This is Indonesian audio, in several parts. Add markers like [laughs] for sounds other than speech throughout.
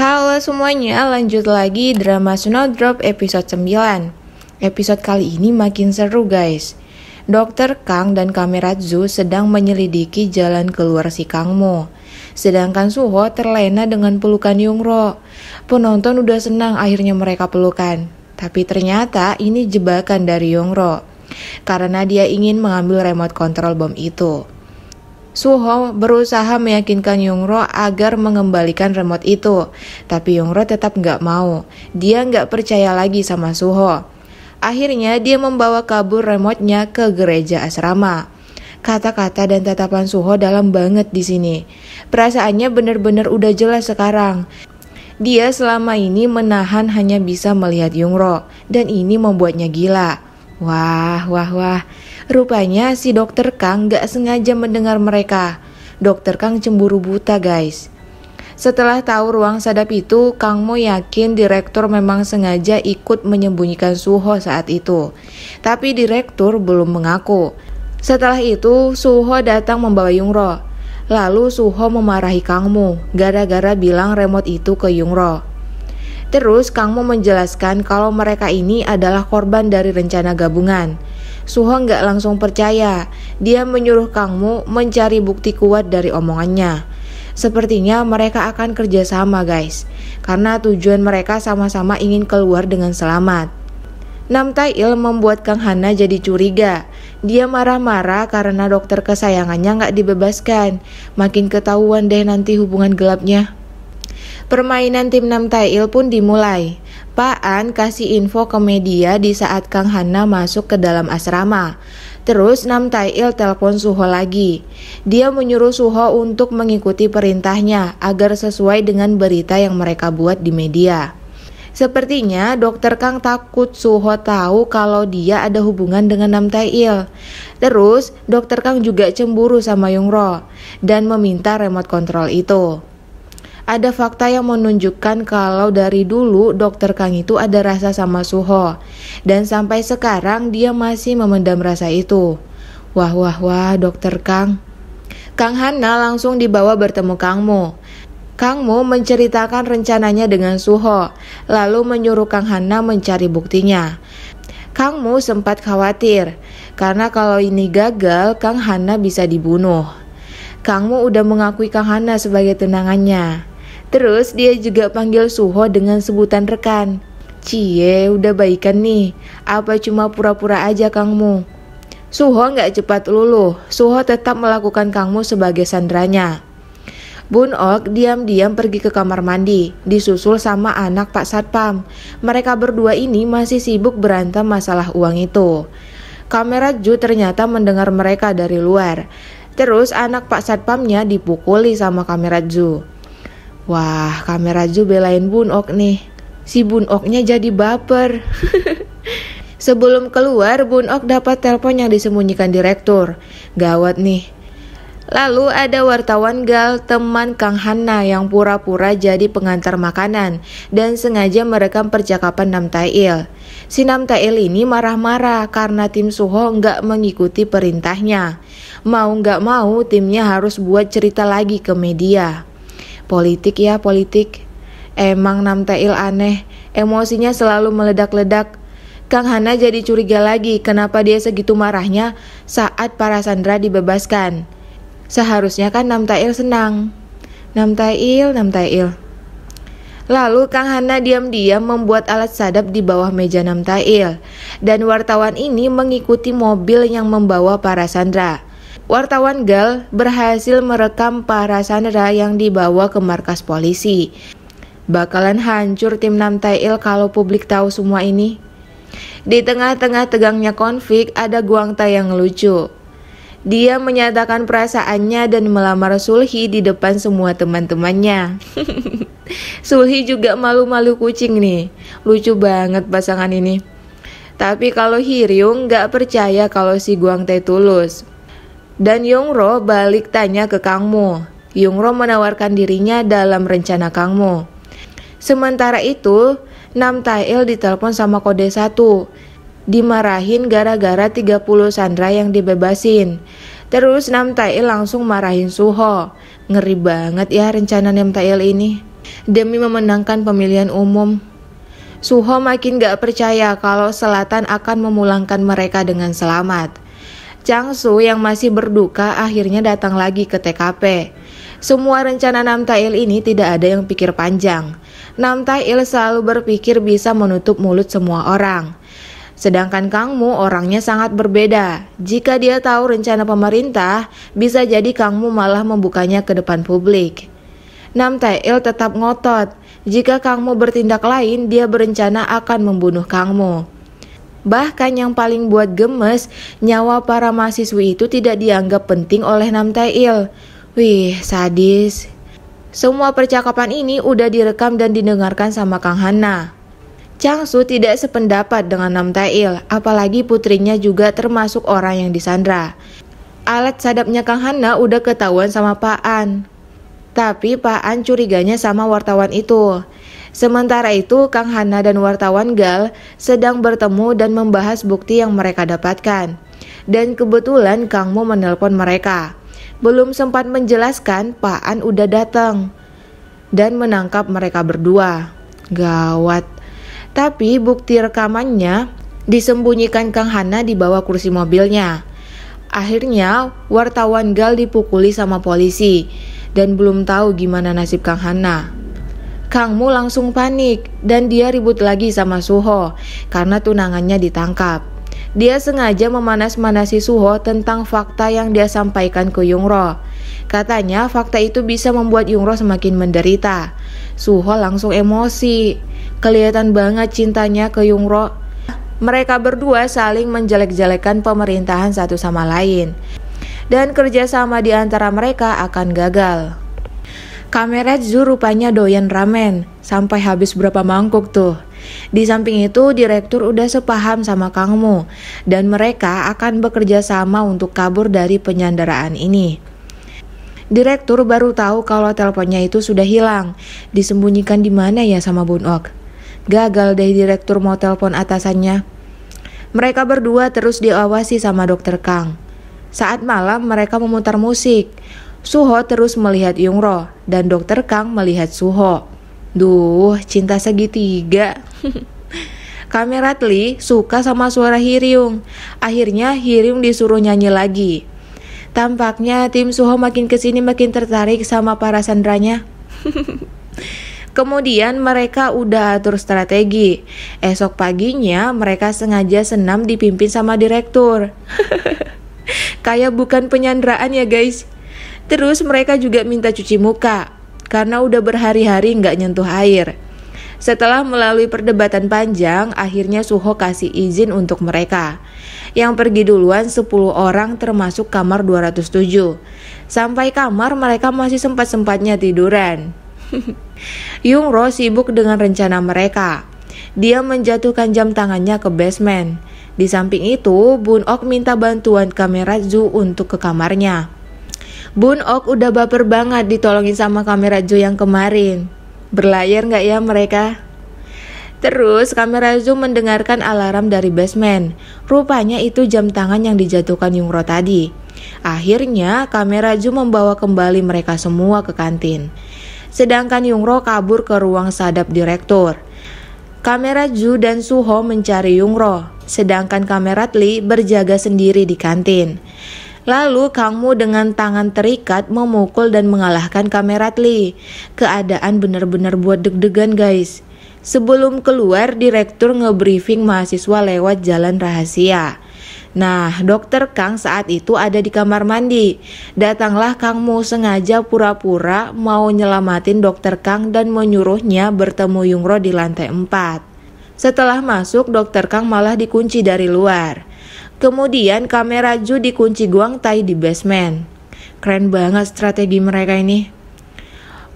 Halo semuanya, lanjut lagi drama Snowdrop episode 9. Episode kali ini makin seru guys. Dokter Kang dan Kameratsu sedang menyelidiki jalan keluar si Kangmo. Sedangkan Suho terlena dengan pelukan Yungro. Penonton udah senang akhirnya mereka pelukan. Tapi ternyata ini jebakan dari Yungro. Karena dia ingin mengambil remote control bom itu. Suho berusaha meyakinkan Yongro agar mengembalikan remote itu, tapi Yongro tetap nggak mau. Dia nggak percaya lagi sama Suho. Akhirnya dia membawa kabur remotenya ke gereja asrama. Kata-kata dan tatapan Suho dalam banget di sini. Perasaannya benar-benar udah jelas sekarang. Dia selama ini menahan hanya bisa melihat Yongro, dan ini membuatnya gila. Wah, wah, wah. Rupanya si dokter Kang gak sengaja mendengar mereka. Dokter Kang cemburu buta guys. Setelah tahu ruang sadap itu, Kang Mo yakin direktur memang sengaja ikut menyembunyikan Suho saat itu. Tapi direktur belum mengaku. Setelah itu, Suho datang membawa Yungro. Lalu Suho memarahi Kang Mo gara-gara bilang remote itu ke Yungro. Terus Kang Mo menjelaskan kalau mereka ini adalah korban dari rencana gabungan. Suho nggak langsung percaya. Dia menyuruh Kang Mo mencari bukti kuat dari omongannya. Sepertinya mereka akan kerjasama guys, karena tujuan mereka sama-sama ingin keluar dengan selamat. Nam Il membuat Kang Hana jadi curiga. Dia marah-marah karena dokter kesayangannya nggak dibebaskan. Makin ketahuan deh nanti hubungan gelapnya. Permainan tim Nam Tail pun dimulai. Pak An kasih info ke media di saat Kang Hana masuk ke dalam asrama. Terus Nam Tail telepon Suho lagi. Dia menyuruh Suho untuk mengikuti perintahnya agar sesuai dengan berita yang mereka buat di media. Sepertinya dokter Kang takut Suho tahu kalau dia ada hubungan dengan Nam Tail. Terus dokter Kang juga cemburu sama Yongro dan meminta remote control itu ada fakta yang menunjukkan kalau dari dulu dokter Kang itu ada rasa sama Suho. Dan sampai sekarang dia masih memendam rasa itu. Wah wah wah dokter Kang. Kang Hana langsung dibawa bertemu Kang Mo. Kang Mo menceritakan rencananya dengan Suho, lalu menyuruh Kang Hana mencari buktinya. Kang Mo sempat khawatir, karena kalau ini gagal, Kang Hana bisa dibunuh. Kang Mo udah mengakui Kang Hana sebagai tenangannya. Terus dia juga panggil Suho dengan sebutan rekan. Cie, udah baikan nih. Apa cuma pura-pura aja Kangmu? Suho nggak cepat luluh. Suho tetap melakukan Kangmu sebagai sandranya. Bun Ok diam-diam pergi ke kamar mandi, disusul sama anak Pak Satpam. Mereka berdua ini masih sibuk berantem masalah uang itu. Kamera Ju ternyata mendengar mereka dari luar. Terus anak Pak Satpamnya dipukuli sama kamera Ju. Wah, kamera Ju belain Ok nih. Si Oknya jadi baper. [laughs] Sebelum keluar, Ok dapat telepon yang disembunyikan direktur. Gawat nih. Lalu ada wartawan Gal, teman Kang Hanna yang pura-pura jadi pengantar makanan dan sengaja merekam percakapan Nam Tail. Si Nam Tail ini marah-marah karena tim Suho nggak mengikuti perintahnya. Mau nggak mau, timnya harus buat cerita lagi ke media. Politik ya, politik. Emang Namtail aneh, emosinya selalu meledak-ledak. Kang Hana jadi curiga lagi kenapa dia segitu marahnya saat para Sandra dibebaskan. Seharusnya kan Namtail senang. Namtail, Namtail. Lalu Kang Hana diam-diam membuat alat sadap di bawah meja Namtail. Dan wartawan ini mengikuti mobil yang membawa para Sandra wartawan Gal berhasil merekam para sandera yang dibawa ke markas polisi. Bakalan hancur tim Namtail kalau publik tahu semua ini. Di tengah-tengah tegangnya konflik, ada Guang Tai yang lucu. Dia menyatakan perasaannya dan melamar Sulhi di depan semua teman-temannya. [laughs] Sulhi juga malu-malu kucing nih. Lucu banget pasangan ini. Tapi kalau Hiryung nggak percaya kalau si Guang Tai tulus. Dan Yongro balik tanya ke Kang Mo. Yongro menawarkan dirinya dalam rencana Kang Mo. Sementara itu, Nam Tael ditelepon sama kode 1. Dimarahin gara-gara 30 sandra yang dibebasin. Terus Nam Tael langsung marahin Suho. Ngeri banget ya rencana Nam Tael ini. Demi memenangkan pemilihan umum, Suho makin gak percaya kalau Selatan akan memulangkan mereka dengan selamat. Changsu yang masih berduka akhirnya datang lagi ke TKP. Semua rencana Nam Tail ini tidak ada yang pikir panjang. Nam Tail selalu berpikir bisa menutup mulut semua orang. Sedangkan Kang Mu orangnya sangat berbeda. Jika dia tahu rencana pemerintah, bisa jadi Kang Mu malah membukanya ke depan publik. Nam Tail tetap ngotot. Jika Kang Mu bertindak lain, dia berencana akan membunuh Kang Mu. Bahkan yang paling buat gemes, nyawa para mahasiswi itu tidak dianggap penting oleh Nam Namtail. Wih, sadis. Semua percakapan ini udah direkam dan didengarkan sama Kang Hana. Changsu tidak sependapat dengan Nam Namtail, apalagi putrinya juga termasuk orang yang disandra. Alat sadapnya Kang Hana udah ketahuan sama Pak An. Tapi Pak An curiganya sama wartawan itu. Sementara itu, Kang Hana dan wartawan Gal sedang bertemu dan membahas bukti yang mereka dapatkan. Dan kebetulan Kang Mo menelpon mereka. Belum sempat menjelaskan, Pak An udah datang dan menangkap mereka berdua. Gawat. Tapi bukti rekamannya disembunyikan Kang Hana di bawah kursi mobilnya. Akhirnya, wartawan Gal dipukuli sama polisi dan belum tahu gimana nasib Kang Hana. Kang Mu langsung panik dan dia ribut lagi sama Suho karena tunangannya ditangkap. Dia sengaja memanas-manasi Suho tentang fakta yang dia sampaikan ke Yungro. Katanya fakta itu bisa membuat Yungro semakin menderita. Suho langsung emosi. Kelihatan banget cintanya ke Yungro. Mereka berdua saling menjelek-jelekan pemerintahan satu sama lain. Dan kerjasama di antara mereka akan gagal. Kameretsu rupanya doyan ramen, sampai habis berapa mangkuk tuh. Di samping itu, direktur udah sepaham sama Kangmu, dan mereka akan bekerja sama untuk kabur dari penyanderaan ini. Direktur baru tahu kalau teleponnya itu sudah hilang. Disembunyikan di mana ya sama Bunok? Gagal deh direktur mau telepon atasannya. Mereka berdua terus diawasi sama dokter Kang. Saat malam mereka memutar musik. Suho terus melihat Yungro dan dokter Kang melihat Suho. Duh, cinta segitiga. [laughs] Kamera Tli suka sama suara Hiryung. Akhirnya Hiryung disuruh nyanyi lagi. Tampaknya tim Suho makin kesini makin tertarik sama para sandranya. [laughs] Kemudian mereka udah atur strategi. Esok paginya mereka sengaja senam dipimpin sama direktur. [laughs] Kayak bukan penyanderaan ya guys. Terus mereka juga minta cuci muka karena udah berhari-hari nggak nyentuh air. Setelah melalui perdebatan panjang, akhirnya Suho kasih izin untuk mereka. Yang pergi duluan 10 orang termasuk kamar 207. Sampai kamar mereka masih sempat-sempatnya tiduran. [laughs] Yungro sibuk dengan rencana mereka. Dia menjatuhkan jam tangannya ke basement. Di samping itu, Bun Ok minta bantuan kamera Zu untuk ke kamarnya. Bun Ok udah baper banget ditolongin sama kamera Jo yang kemarin. Berlayar nggak ya mereka? Terus kamera Jo mendengarkan alarm dari basement. Rupanya itu jam tangan yang dijatuhkan Yungro tadi. Akhirnya kamera Jo membawa kembali mereka semua ke kantin. Sedangkan Yungro kabur ke ruang sadap direktur. Kamera Ju dan Suho mencari Yungro, sedangkan kamera Tli berjaga sendiri di kantin. Lalu Kang Mu dengan tangan terikat memukul dan mengalahkan kamerat Lee. Keadaan benar-benar buat deg-degan guys. Sebelum keluar, direktur ngebriefing mahasiswa lewat jalan rahasia. Nah, dokter Kang saat itu ada di kamar mandi. Datanglah Kang Mu sengaja pura-pura mau nyelamatin dokter Kang dan menyuruhnya bertemu Yungro di lantai 4. Setelah masuk, dokter Kang malah dikunci dari luar. Kemudian kamera Ju dikunci Guang Tai di basement. Keren banget strategi mereka ini.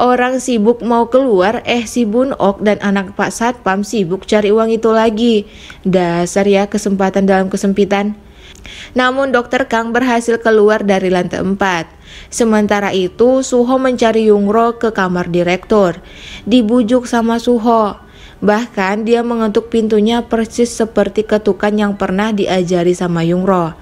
Orang sibuk mau keluar, eh si Bun Ok dan anak Pak Satpam sibuk cari uang itu lagi. Dasar ya kesempatan dalam kesempitan. Namun dokter Kang berhasil keluar dari lantai 4. Sementara itu, Suho mencari Yungro ke kamar direktur. Dibujuk sama Suho. Bahkan dia mengetuk pintunya persis seperti ketukan yang pernah diajari sama Yungro.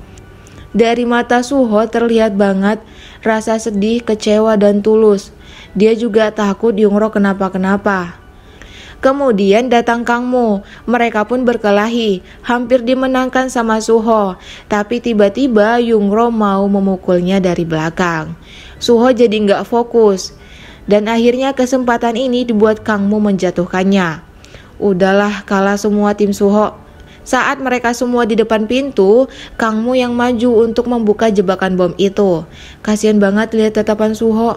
Dari mata Suho terlihat banget rasa sedih, kecewa, dan tulus. Dia juga takut Yungro kenapa-kenapa. Kemudian datang Kangmu, mereka pun berkelahi, hampir dimenangkan sama Suho. Tapi tiba-tiba Yungro mau memukulnya dari belakang. Suho jadi nggak fokus. Dan akhirnya kesempatan ini dibuat Kangmu menjatuhkannya. Udahlah kalah semua tim Suho. Saat mereka semua di depan pintu, Kangmu yang maju untuk membuka jebakan bom itu. Kasian banget lihat tatapan Suho.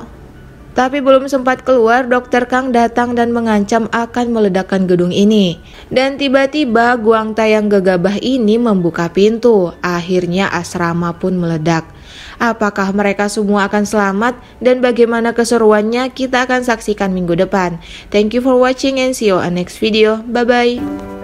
Tapi belum sempat keluar, dokter Kang datang dan mengancam akan meledakkan gedung ini. Dan tiba-tiba Guang Tai yang gegabah ini membuka pintu. Akhirnya asrama pun meledak. Apakah mereka semua akan selamat dan bagaimana keseruannya kita akan saksikan minggu depan. Thank you for watching and see you on next video. Bye-bye.